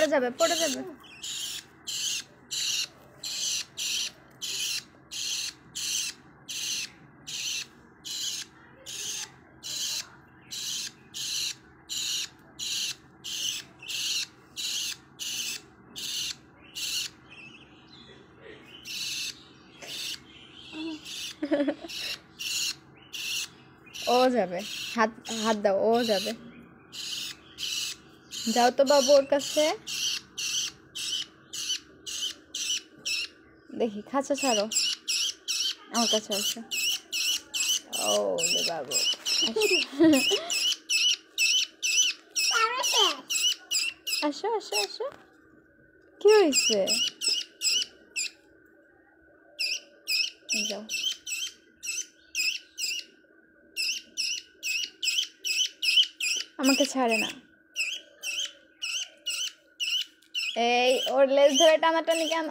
পড়ে যাবে পড়ে যাবে ও যাবে হাত হাত দাও ও যাবে যাও তো বাবু ওর কাছে দেখি খাঁচা ছাড়ো আমার কাছে আছে ও রে বাবু আসো আসো আসো কি হয়েছে যাও আমাকে ছাড়ে না এই ওর লেজ ধরে টানি কেন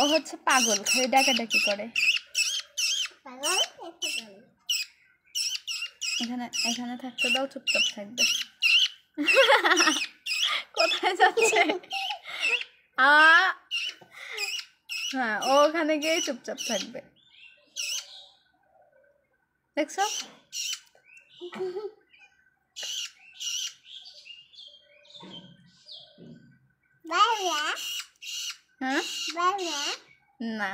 ও হচ্ছে পাগল খালি ডাকাডাকি করে এখানে এখানে থাকতে দাও চুপচাপ থাকবে কোথায় যাচ্ছে আ हां ओখানে গে চুপচাপ থাকবে লেখছো বাইরে হ্যাঁ বাইরে না